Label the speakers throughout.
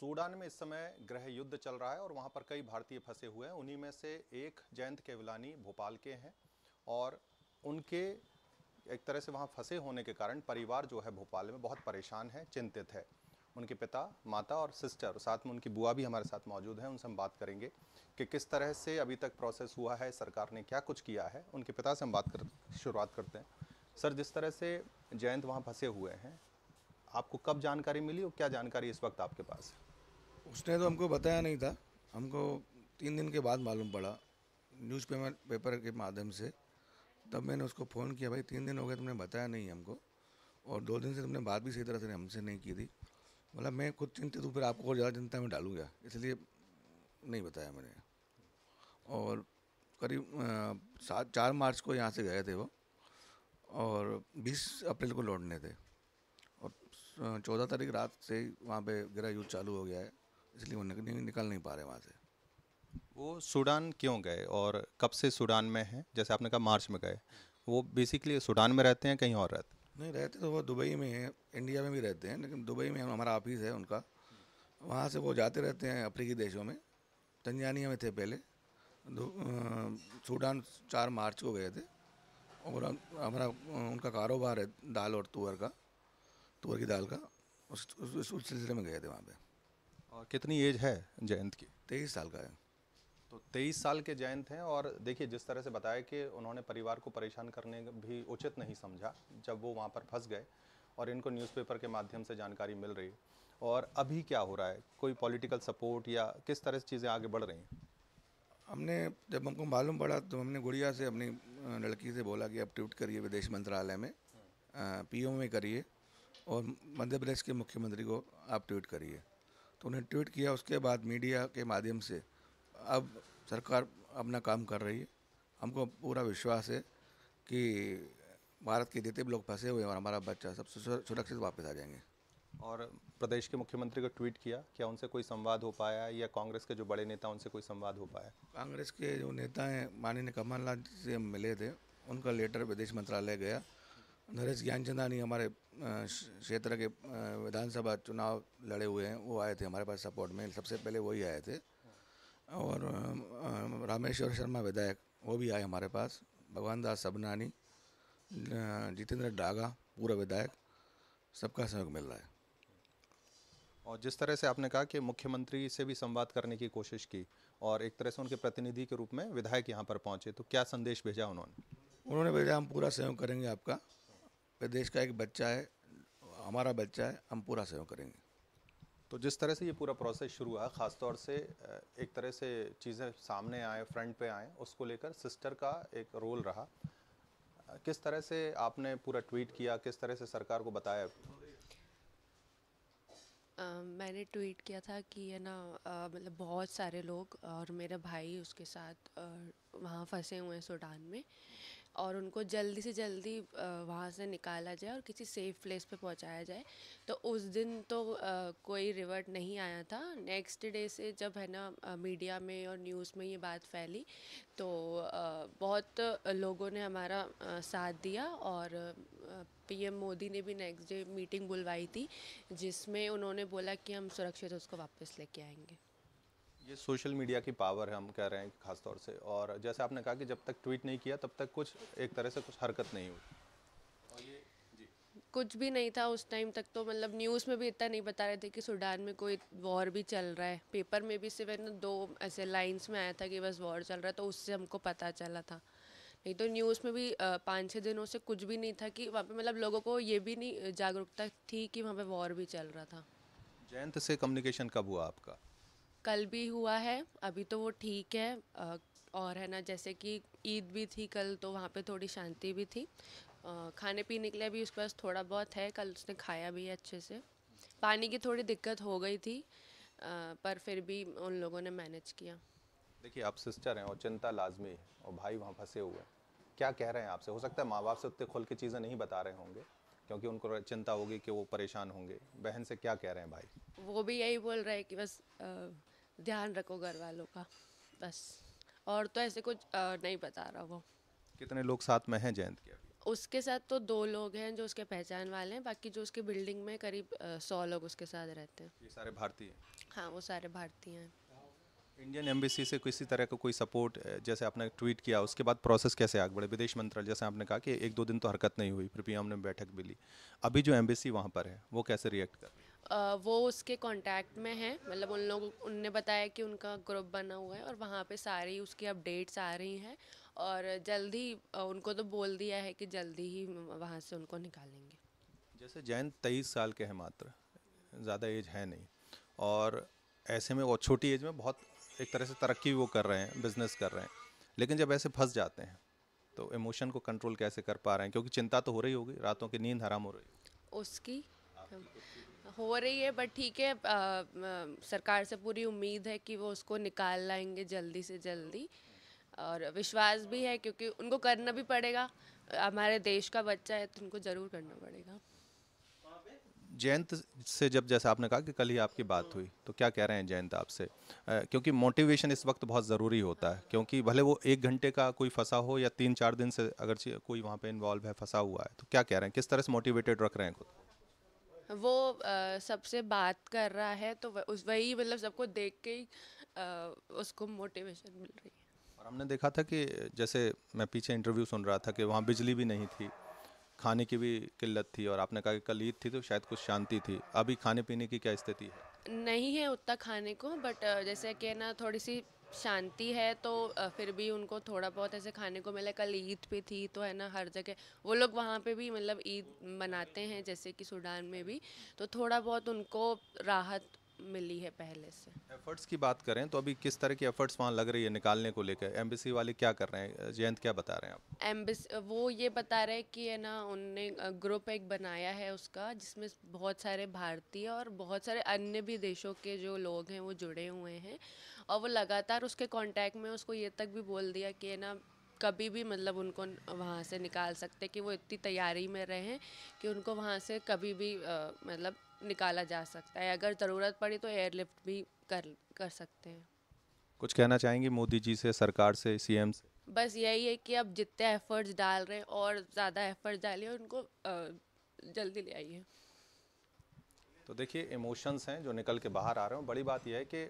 Speaker 1: Sudan में इस समय ग्रह युद्ध चल रहा है और वहाँ पर कई भारतीय फंसे हुए हैं उन्हीं में से एक जयंत केवलानी भोपाल के हैं और उनके एक तरह से वहाँ फंसे होने के कारण परिवार जो है भोपाल में बहुत परेशान है चिंतित है उनके पिता माता और सिस्टर साथ में उनकी बुआ भी हमारे साथ मौजूद हैं उनसे हम बात करेंगे कि किस तरह से अभी तक प्रोसेस हुआ है सरकार ने क्या कुछ किया है उनके पिता से हम बात कर शुरुआत करते हैं सर जिस तरह से जयंत वहाँ फंसे हुए हैं आपको कब जानकारी मिली और क्या जानकारी इस वक्त आपके पास है
Speaker 2: उसने तो हमको बताया नहीं था हमको तीन दिन के बाद मालूम पड़ा न्यूज़ पेपर पेपर के माध्यम से तब मैंने उसको फ़ोन किया भाई तीन दिन हो गए तुमने बताया नहीं हमको और दो दिन से तुमने बात भी सही तरह से हमसे नहीं की थी मतलब मैं खुद चिंतित हूँ फिर आपको और ज़्यादा चिंता में डालूँगा इसलिए नहीं बताया मैंने और करीब सात चार मार्च को यहाँ से गए थे वो और बीस अप्रैल को लौटने थे और चौदह तारीख रात से वहाँ पे गृह युद्ध चालू हो गया है इसलिए वो निकल नहीं पा रहे वहाँ से
Speaker 1: वो सूडान क्यों गए और कब से सूडान में हैं जैसे आपने कहा मार्च में गए वो बेसिकली सूडान में रहते हैं कहीं और रहते
Speaker 2: हैं नहीं रहते तो वो दुबई में हैं इंडिया में भी रहते हैं लेकिन दुबई में हमारा ऑफिस है उनका वहाँ से वो जाते रहते हैं अफ्रीकी देशों में तंजानिया में थे पहले सूडान चार मार्च को गए थे और हमारा उनका कारोबार है दाल और तुअर का तुअर की दाल का उस उस सिलसिले में गए थे वहाँ पर कितनी एज है जयंत की तेईस साल का है
Speaker 1: तो तेईस साल के जयंत हैं और देखिए जिस तरह से बताया कि उन्होंने परिवार को परेशान करने भी उचित नहीं समझा जब वो वहाँ पर फंस गए और इनको न्यूज़पेपर के माध्यम से जानकारी मिल रही और अभी क्या हो रहा है कोई पॉलिटिकल सपोर्ट या किस तरह से चीज़ें आगे बढ़ रही हैं
Speaker 2: हमने जब हमको मालूम पड़ा तो हमने गुड़िया से अपनी लड़की से बोला कि आप ट्वीट करिए विदेश मंत्रालय में पी में करिए और मध्य प्रदेश के मुख्यमंत्री को आप ट्वीट करिए तो उन्हें ट्वीट किया उसके बाद मीडिया के माध्यम से अब सरकार अपना काम कर रही है हमको पूरा विश्वास है कि भारत के जितने भी लोग फंसे हुए हैं और हमारा बच्चा सब सुरक्षित वापस आ जाएंगे और प्रदेश
Speaker 1: के मुख्यमंत्री को ट्वीट किया क्या उनसे कोई संवाद हो पाया या कांग्रेस के जो बड़े नेता उनसे कोई संवाद हो पाया
Speaker 2: कांग्रेस के जो नेता हैं माननीय कमलनाथ जी से मिले थे उनका लेटर विदेश मंत्रालय गया नरेश ज्ञानचंदानी हमारे क्षेत्र के विधानसभा चुनाव लड़े हुए हैं वो आए थे हमारे पास सपोर्ट में सबसे पहले वही आए थे और रामेश्वर शर्मा विधायक वो भी आए हमारे पास भगवान दास सबनानी जितेंद्र डागा पूरा विधायक सबका सहयोग मिल रहा है
Speaker 1: और जिस तरह से आपने कहा कि मुख्यमंत्री से भी संवाद करने की कोशिश की और एक तरह से उनके प्रतिनिधि के रूप में विधायक यहाँ पर पहुँचे तो क्या संदेश भेजा उन्होंने
Speaker 2: उन्होंने भेजा हम पूरा सहयोग करेंगे आपका प्रदेश का एक बच्चा है हमारा बच्चा है हम पूरा सहयोग करेंगे
Speaker 1: तो जिस तरह से ये पूरा प्रोसेस शुरू हुआ ख़ासतौर से एक तरह से चीज़ें सामने आए फ्रंट पे आए उसको लेकर सिस्टर का एक रोल रहा किस तरह से आपने पूरा ट्वीट किया किस तरह से सरकार को बताया
Speaker 3: आ, मैंने ट्वीट किया था कि है ना मतलब बहुत सारे लोग और मेरा भाई उसके साथ वहाँ फंसे हुए हैं सूडान में और उनको जल्दी से जल्दी वहाँ से निकाला जाए और किसी सेफ़ प्लेस पे पहुँचाया जाए तो उस दिन तो कोई रिवर्ट नहीं आया था नेक्स्ट डे से जब है ना मीडिया में और न्यूज़ में ये बात फैली तो बहुत लोगों ने हमारा साथ दिया और पीएम मोदी ने भी नेक्स्ट डे मीटिंग बुलवाई थी जिसमें उन्होंने बोला कि हम सुरक्षित उसको वापस लेके आएंगे
Speaker 1: ये सोशल मीडिया की पावर है हम कह रहे हैं खास तौर से और जैसे आपने कहा कि जब तक ट्वीट नहीं किया तब तक कुछ एक तरह से कुछ हरकत नहीं हुई
Speaker 3: कुछ भी नहीं था उस टाइम तक तो मतलब न्यूज़ में भी इतना नहीं बता रहे थे कि सूडान में कोई वॉर भी चल रहा है पेपर में भी सिर्फ ना दो ऐसे लाइंस में आया था कि बस वॉर चल रहा है तो उससे हमको पता चला था नहीं तो न्यूज़ में भी पाँच छः दिनों से कुछ भी नहीं था कि वहाँ पे मतलब लोगों को ये भी नहीं जागरूकता थी कि वहाँ पे वॉर भी चल रहा था
Speaker 1: जयंत से कम्युनिकेशन कब हुआ आपका
Speaker 3: कल भी हुआ है अभी तो वो ठीक है और है ना जैसे कि ईद भी थी कल तो वहाँ पे थोड़ी शांति भी थी खाने पीने के लिए भी उसके पास थोड़ा बहुत है कल उसने खाया भी है अच्छे से पानी की थोड़ी दिक्कत हो गई थी पर फिर भी उन लोगों ने मैनेज किया
Speaker 1: देखिए आप सिस्टर हैं और चिंता लाजमी है और भाई वहाँ फंसे हुए हैं क्या कह रहे हैं आपसे हो सकता है माँ बाप से उतने खुल के चीज़ें नहीं बता रहे होंगे क्योंकि उनको चिंता होगी कि वो परेशान होंगे बहन से क्या कह रहे हैं भाई
Speaker 3: वो भी यही बोल रहे हैं कि बस ध्यान रखो घर वालों का बस और तो ऐसे कुछ नहीं बता रहा वो
Speaker 1: कितने लोग साथ में हैं जयंत के
Speaker 3: उसके साथ तो दो लोग हैं जो उसके पहचान वाले हैं बाकी जो उसके बिल्डिंग में करीब सौ लोग उसके साथ
Speaker 1: रहते हैं ये सारे भारतीय
Speaker 3: हाँ वो सारे भारतीय हैं
Speaker 1: इंडियन एम्बेसी से किसी तरह का को कोई सपोर्ट जैसे आपने ट्वीट किया उसके बाद प्रोसेस कैसे आगे बढ़े विदेश मंत्रालय जैसे आपने कहा कि एक दो दिन तो हरकत नहीं हुई फिर भी हमने बैठक भी ली अभी जो एम्बेसी वहाँ पर है वो कैसे रिएक्ट कर
Speaker 3: आ, वो उसके कांटेक्ट में है मतलब उन लोग उनने बताया कि उनका ग्रुप बना हुआ है और वहाँ पे सारी उसकी अपडेट्स आ रही हैं और जल्दी उनको तो बोल दिया है कि जल्दी ही वहाँ से उनको निकालेंगे जैसे
Speaker 1: जैन तेईस साल के हैं मात्र ज़्यादा एज है नहीं और ऐसे में वो छोटी एज में बहुत एक तरह से तरक्की वो कर रहे हैं बिज़नेस कर रहे हैं लेकिन जब ऐसे फंस जाते हैं तो इमोशन को कंट्रोल कैसे कर पा रहे हैं क्योंकि चिंता तो हो रही होगी रातों की नींद हराम हो रही
Speaker 3: उसकी हो रही है बट ठीक है आ, आ, सरकार से पूरी उम्मीद है कि वो उसको निकाल लाएंगे जल्दी से जल्दी और विश्वास भी है क्योंकि उनको करना भी पड़ेगा हमारे देश का बच्चा है तो उनको ज़रूर करना पड़ेगा
Speaker 1: जयंत से जब जैसे आपने कहा कि कल ही आपकी बात हुई तो क्या कह रहे हैं जयंत आपसे क्योंकि मोटिवेशन इस वक्त बहुत ज़रूरी होता है क्योंकि भले वो एक घंटे का कोई फंसा हो या तीन चार दिन से अगर कोई वहाँ पे इन्वॉल्व है फंसा हुआ है तो क्या कह रहे हैं किस तरह से मोटिवेटेड रख रहे हैं
Speaker 3: खुद वो सबसे बात कर रहा है तो उस वही मतलब सबको देख के ही उसको मोटिवेशन मिल रही है
Speaker 1: और हमने देखा था कि जैसे मैं पीछे इंटरव्यू सुन रहा था कि वहाँ बिजली भी नहीं थी खाने की भी किल्लत थी और आपने कहा कि कल ईद थी तो शायद कुछ शांति थी अभी खाने पीने की क्या स्थिति है
Speaker 3: नहीं है उतना खाने को बट जैसे कि ना थोड़ी सी शांति है तो फिर भी उनको थोड़ा बहुत ऐसे खाने को मिला कल ईद पे थी तो है ना हर जगह वो लोग वहाँ पे भी मतलब ईद मनाते हैं जैसे कि सूडान में भी तो थोड़ा बहुत उनको राहत मिली है पहले से
Speaker 1: एफर्ट्स की बात करें तो अभी किस तरह की एफर्ट्स वहाँ लग रही है निकालने को लेकर एम्बेसी वाले क्या कर रहे हैं जयंत क्या बता रहे हैं आप
Speaker 3: एम्बेस वो ये बता रहे हैं कि है ना उनने ग्रुप एक बनाया है उसका जिसमें बहुत सारे भारतीय और बहुत सारे अन्य भी देशों के जो लोग हैं वो जुड़े हुए हैं और वो लगातार उसके कॉन्टैक्ट में उसको ये तक भी बोल दिया कि है ना कभी भी मतलब उनको वहाँ से निकाल सकते कि वो इतनी तैयारी में रहें कि उनको वहाँ से कभी भी आ, मतलब निकाला जा सकता है अगर ज़रूरत पड़ी तो एयरलिफ्ट भी कर कर सकते हैं
Speaker 1: कुछ कहना चाहेंगी मोदी जी से सरकार से सीएम से
Speaker 3: बस यही है कि अब जितने एफर्ट्स डाल रहे हैं और ज़्यादा एफर्ट्स डालिए उनको जल्दी ले आइए
Speaker 1: तो देखिए इमोशंस हैं जो निकल के बाहर आ रहे हैं बड़ी बात यह है कि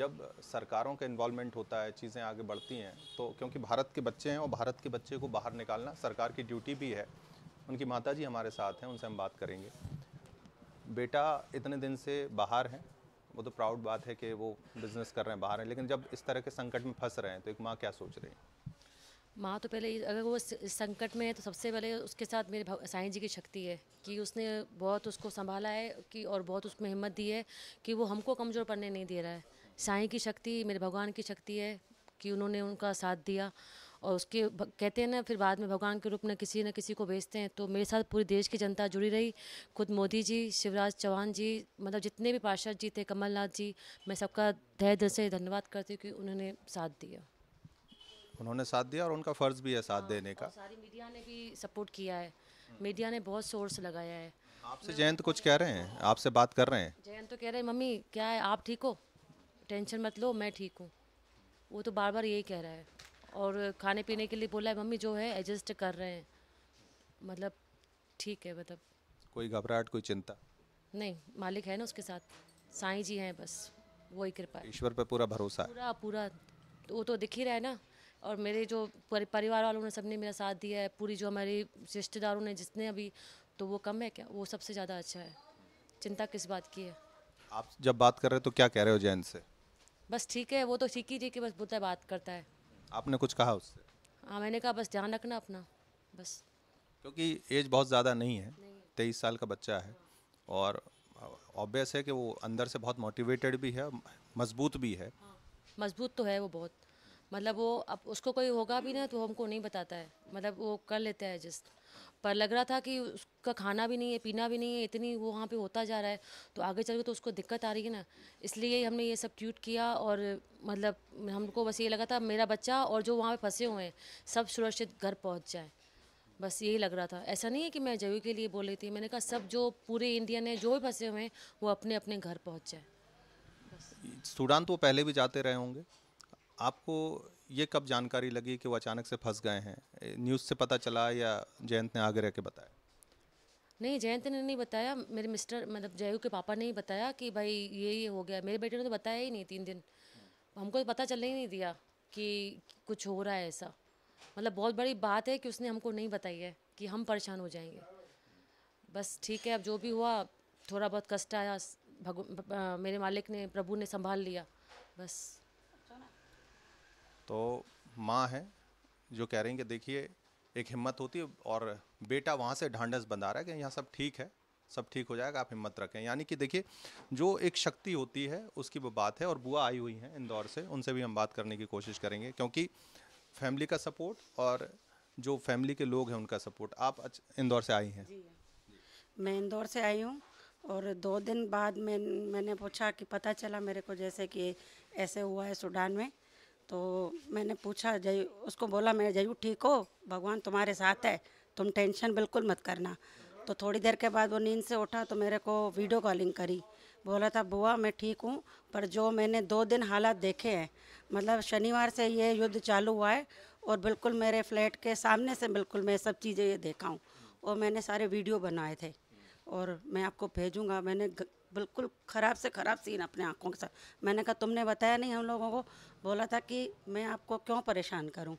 Speaker 1: जब सरकारों का इन्वॉल्वमेंट होता है चीज़ें आगे बढ़ती हैं तो क्योंकि भारत के बच्चे हैं और भारत के बच्चे को बाहर निकालना सरकार की ड्यूटी भी है उनकी माता जी हमारे साथ हैं उनसे हम बात करेंगे बेटा इतने दिन से बाहर हैं वो तो प्राउड बात है कि वो बिज़नेस कर रहे हैं बाहर हैं लेकिन जब इस तरह के संकट में फंस रहे हैं तो एक माँ क्या सोच रही है
Speaker 4: माँ तो पहले अगर वो संकट में है तो सबसे पहले उसके साथ मेरे साईं जी की शक्ति है कि उसने बहुत उसको संभाला है कि और बहुत उसमें हिम्मत दी है कि वो हमको कमज़ोर पड़ने नहीं दे रहा है साईं की शक्ति मेरे भगवान की शक्ति है कि उन्होंने उनका साथ दिया और उसके कहते हैं ना फिर बाद में भगवान के रूप में किसी न किसी को बेचते हैं तो मेरे साथ पूरे देश की जनता जुड़ी रही खुद मोदी जी शिवराज चौहान जी मतलब जितने भी पार्षद जी थे कमलनाथ जी मैं सबका तहे दिल से धन्यवाद करती हूँ कि उन्होंने साथ दिया
Speaker 1: उन्होंने साथ दिया और उनका फ़र्ज़ भी है साथ हाँ, देने का सारी
Speaker 4: मीडिया ने भी सपोर्ट किया है मीडिया ने बहुत सोर्स लगाया है आपसे जयंत
Speaker 1: कुछ कह रहे हैं आपसे बात कर रहे हैं
Speaker 4: जयंत तो कह रहे हैं मम्मी क्या है आप ठीक हो टेंशन मत लो मैं ठीक हूँ वो तो बार बार यही कह रहा है और खाने पीने के लिए बोला है मम्मी जो है एडजस्ट कर रहे हैं मतलब ठीक है मतलब
Speaker 1: कोई घबराहट कोई चिंता
Speaker 4: नहीं मालिक है ना उसके साथ साईं जी हैं बस वही कृपा ईश्वर पर पूरा भरोसा पूरा पूरा तो वो तो दिख ही रहा है ना और मेरे जो परिवार वालों ने सबने मेरा साथ दिया है पूरी जो हमारे रिश्तेदारों ने जितने अभी तो वो कम है क्या वो सबसे ज़्यादा अच्छा है चिंता किस बात की है
Speaker 1: आप जब बात कर रहे हो तो क्या कह रहे हो जैन से
Speaker 4: बस ठीक है वो तो ठीक ही जी कि बस बुता बात करता है
Speaker 1: आपने कुछ कहा उससे
Speaker 4: हाँ मैंने कहा बस ध्यान रखना अपना बस
Speaker 1: क्योंकि एज बहुत ज़्यादा नहीं है तेईस साल का बच्चा है और ऑब्वियस है कि वो अंदर से बहुत मोटिवेटेड भी है मजबूत भी है हाँ,
Speaker 4: मजबूत तो है वो बहुत मतलब वो अब उसको कोई होगा भी ना तो हमको नहीं बताता है मतलब वो कर लेता है जस्ट पर लग रहा था कि उस, का खाना भी नहीं है पीना भी नहीं है इतनी वो वहाँ पे होता जा रहा है तो आगे चल के तो उसको दिक्कत आ रही है ना इसलिए हमने ये सब ट्यूट किया और मतलब हमको बस ये लगा था मेरा बच्चा और जो वहाँ पे फंसे हुए हैं सब सुरक्षित घर पहुँच जाए बस यही लग रहा था ऐसा नहीं है कि मैं जयू के लिए बोल रही थी मैंने कहा सब जो पूरे इंडियन है जो भी फंसे हुए हैं वो अपने अपने घर पहुँच जाए
Speaker 1: सूडान तो पहले भी जाते रहे होंगे आपको ये कब जानकारी लगी कि वो अचानक से फंस गए हैं न्यूज़ से पता चला या जयंत ने आगे रह के बताया
Speaker 4: नहीं जयंत ने नहीं बताया मेरे मिस्टर मतलब जयू के पापा ने ही बताया कि भाई ये ये हो गया मेरे बेटे ने तो बताया ही नहीं तीन दिन हमको तो पता चलने ही नहीं दिया कि कुछ हो रहा है ऐसा मतलब बहुत बड़ी बात है कि उसने हमको नहीं बताई है कि हम परेशान हो जाएंगे बस ठीक है अब जो भी हुआ थोड़ा बहुत कष्ट आया भगव मेरे मालिक ने प्रभु ने संभाल लिया बस
Speaker 1: तो माँ है जो कह रही हैं कि देखिए एक हिम्मत होती है और बेटा वहाँ से ढांढस बंधा रहा है कि यहाँ सब ठीक है सब ठीक हो जाएगा आप हिम्मत रखें यानी कि देखिए जो एक शक्ति होती है उसकी वो बात है और बुआ आई हुई हैं इंदौर से उनसे भी हम बात करने की कोशिश करेंगे क्योंकि फैमिली का सपोर्ट और जो फैमिली के लोग हैं उनका सपोर्ट आप इंदौर से आई हैं
Speaker 5: मैं इंदौर से आई हूँ और दो दिन बाद मैं मैंने पूछा कि पता चला मेरे को जैसे कि ऐसे हुआ है सूडान में तो मैंने पूछा जय उसको बोला मैं जयू ठीक हो भगवान तुम्हारे साथ है तुम टेंशन बिल्कुल मत करना तो थोड़ी देर के बाद वो नींद से उठा तो मेरे को वीडियो कॉलिंग करी बोला था बुआ मैं ठीक हूँ पर जो मैंने दो दिन हालात देखे हैं मतलब शनिवार से ये युद्ध चालू हुआ है और बिल्कुल मेरे फ्लैट के सामने से बिल्कुल मैं सब चीज़ें ये देखा हूँ और मैंने सारे वीडियो बनाए थे और मैं आपको भेजूँगा मैंने बिल्कुल ख़राब से ख़राब सीन अपने आँखों के साथ मैंने कहा तुमने बताया नहीं हम लोगों को बोला था कि मैं आपको क्यों परेशान करूँ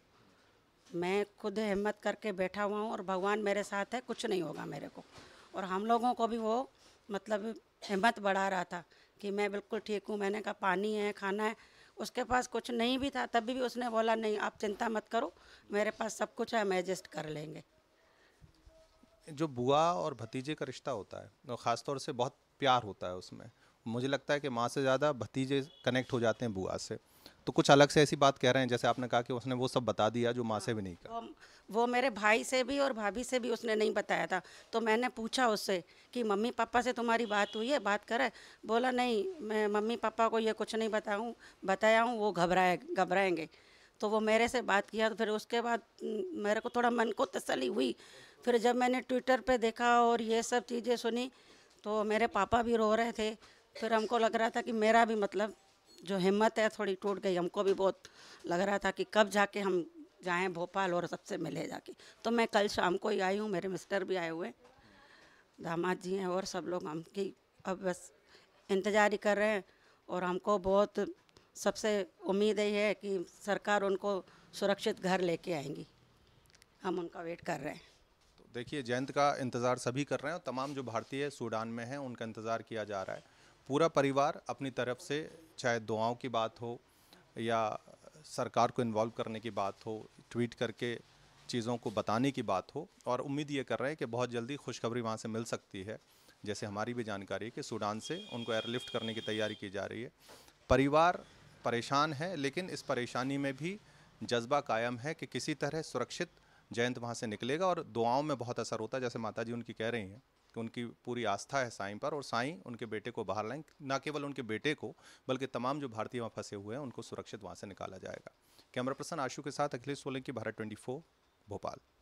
Speaker 5: मैं खुद हिम्मत करके बैठा हुआ हूँ और भगवान मेरे साथ है कुछ नहीं होगा मेरे को और हम लोगों को भी वो मतलब हिम्मत बढ़ा रहा था कि मैं बिल्कुल ठीक हूँ मैंने कहा पानी है खाना है उसके पास कुछ नहीं भी था तभी भी उसने बोला नहीं आप चिंता मत करो मेरे पास सब कुछ है हम एडजस्ट कर लेंगे
Speaker 1: जो बुआ और भतीजे का रिश्ता होता है और ख़ासतौर से बहुत प्यार होता है उसमें मुझे लगता है कि माँ से ज़्यादा भतीजे कनेक्ट हो जाते हैं बुआ से तो कुछ अलग से ऐसी बात कह रहे हैं जैसे आपने कहा कि उसने वो सब बता दिया जो माँ से भी नहीं
Speaker 5: कहा वो, मेरे भाई से भी और भाभी से भी उसने नहीं बताया था तो मैंने पूछा उससे कि मम्मी पापा से तुम्हारी बात हुई है बात करे बोला नहीं मैं मम्मी पापा को ये कुछ नहीं बताऊँ बताया हूँ वो घबराए घबराएंगे तो वो मेरे से बात किया तो फिर उसके बाद मेरे को थोड़ा मन को तसली हुई फिर जब मैंने ट्विटर पर देखा और ये सब चीज़ें सुनी तो मेरे पापा भी रो रहे थे फिर हमको लग रहा था कि मेरा भी मतलब जो हिम्मत है थोड़ी टूट गई हमको भी बहुत लग रहा था कि कब जाके हम जाएं भोपाल और सबसे मिले जाके तो मैं कल शाम को ही आई हूँ मेरे मिस्टर भी आए हुए दामाद जी हैं और सब लोग हम की अब बस इंतज़ार ही कर रहे हैं और हमको बहुत सबसे उम्मीद यही है कि सरकार उनको सुरक्षित घर लेके आएंगी हम उनका वेट कर रहे हैं
Speaker 1: देखिए जयंत का इंतज़ार सभी कर रहे हैं और तमाम जो भारतीय सूडान में हैं उनका इंतज़ार किया जा रहा है पूरा परिवार अपनी तरफ से चाहे दुआओं की बात हो या सरकार को इन्वॉल्व करने की बात हो ट्वीट करके चीज़ों को बताने की बात हो और उम्मीद ये कर रहे हैं कि बहुत जल्दी खुशखबरी वहाँ से मिल सकती है जैसे हमारी भी जानकारी है कि सूडान से उनको एयरलिफ्ट करने की तैयारी की जा रही है परिवार परेशान है लेकिन इस परेशानी में भी जज्बा कायम है कि किसी तरह सुरक्षित जयंत वहाँ से निकलेगा और दुआओं में बहुत असर होता है जैसे माता जी उनकी कह रही हैं कि उनकी पूरी आस्था है साईं पर और साईं उनके बेटे को बाहर लाएं ना केवल उनके बेटे को बल्कि तमाम जो भारतीय वहाँ फंसे हुए हैं उनको सुरक्षित वहाँ से निकाला जाएगा कैमरा पर्सन आशु के साथ अखिलेश सोलंकी भारत ट्वेंटी भोपाल